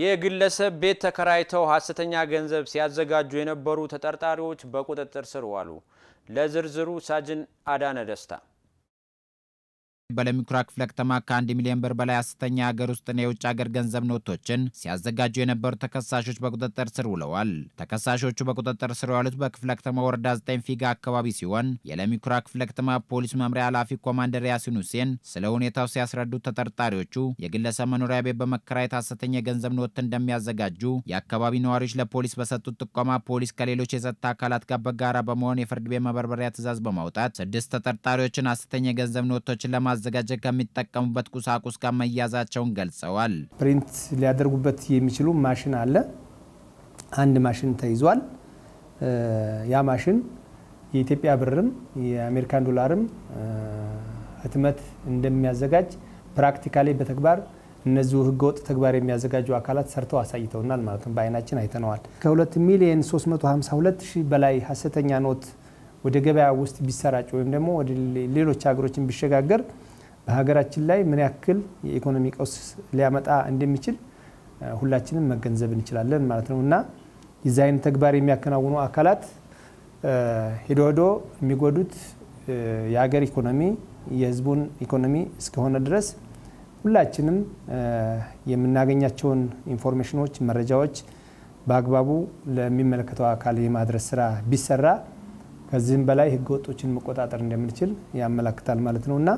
የግለሰብ ቤት ተከራይተው ሀሰተኛ ገንዘብ ሲያዘጋጁ የነበሩ ተጠርጣሪዎች በቁጥጥር ስር ዋሉ። ለዝርዝሩ ሳጅን አዳነ ደስታ በለሚኩራ ክፍለ ከተማ ከአንድ ሚሊዮን ብር በላይ አስተኛ የሀገር ውስጥና የውጭ ሀገር ገንዘብ ኖቶችን ሲያዘጋጁ የነበሩ ተከሳሾች በቁጥጥር ስር ውለዋል። ተከሳሾቹ በቁጥጥር ስር የዋሉት በክፍለ ከተማ ወረዳ 9 ፊጋ አካባቢ ሲሆን የለሚኩራ ክፍለ ከተማ ፖሊስ መምሪያ ኃላፊ ኮማንደር ያሲን ሁሴን ስለ ሁኔታው ሲያስረዱ ተጠርጣሪዎቹ የግለሰብ መኖሪያ ቤት በመከራየት አስተኛ የገንዘብ ኖት እንደሚያዘጋጁ የአካባቢ ነዋሪዎች ለፖሊስ በሰጡት ጥቆማ ፖሊስ ከሌሎች የጸጥታ አካላት ጋር በጋራ በመሆን የፍርድ ቤት መበርበሪያ ትዕዛዝ በማውጣት ስድስት ተጠርጣሪዎችን አስተኛ የገንዘብ ኖቶችን ለማ ለማዘጋጀት ከሚጠቀሙበት ቁሳቁስ ጋር መያዛቸውን ገልጸዋል። ፕሪንት ሊያደርጉበት የሚችሉ ማሽን አለ። አንድ ማሽን ተይዟል። ያ ማሽን የኢትዮጵያ ብርም የአሜሪካን ዶላርም ህትመት እንደሚያዘጋጅ ፕራክቲካሊ በተግባር እነዚሁ ህገወጥ ተግባር የሚያዘጋጁ አካላት ሰርተው አሳይተውናል ማለት ነው። በአይናችን አይተነዋል። ከ2 ሚሊየን 352 ሺህ በላይ ሀሰተኛ ኖት ወደ ገበያ ውስጥ ቢሰራጭ ወይም ደግሞ ወደ ሌሎች ሀገሮችን ቢሸጋገር በሀገራችን ላይ ምን ያክል የኢኮኖሚ ቀውስ ሊያመጣ እንደሚችል ሁላችንም መገንዘብ እንችላለን ማለት ነው እና የዚህ አይነት ተግባር የሚያከናውኑ አካላት ሄዶ ሄዶ የሚጎዱት የሀገር ኢኮኖሚ የህዝቡን ኢኮኖሚ እስከሆነ ድረስ ሁላችንም የምናገኛቸውን ኢንፎርሜሽኖች፣ መረጃዎች በአግባቡ ለሚመለከተው አካል የማድረስ ስራ ቢሰራ ከዚህም በላይ ህገወጦችን መቆጣጠር እንደምንችል ያመላክታል ማለት ነው እና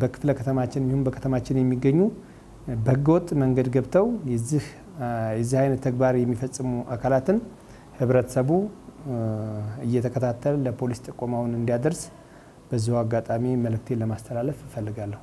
በክፍለ ከተማችን ይሁን በከተማችን የሚገኙ በህገወጥ መንገድ ገብተው የዚህ አይነት ተግባር የሚፈጽሙ አካላትን ህብረተሰቡ እየተከታተለ ለፖሊስ ጥቆማውን እንዲያደርስ በዚሁ አጋጣሚ መልእክቴን ለማስተላለፍ እፈልጋለሁ።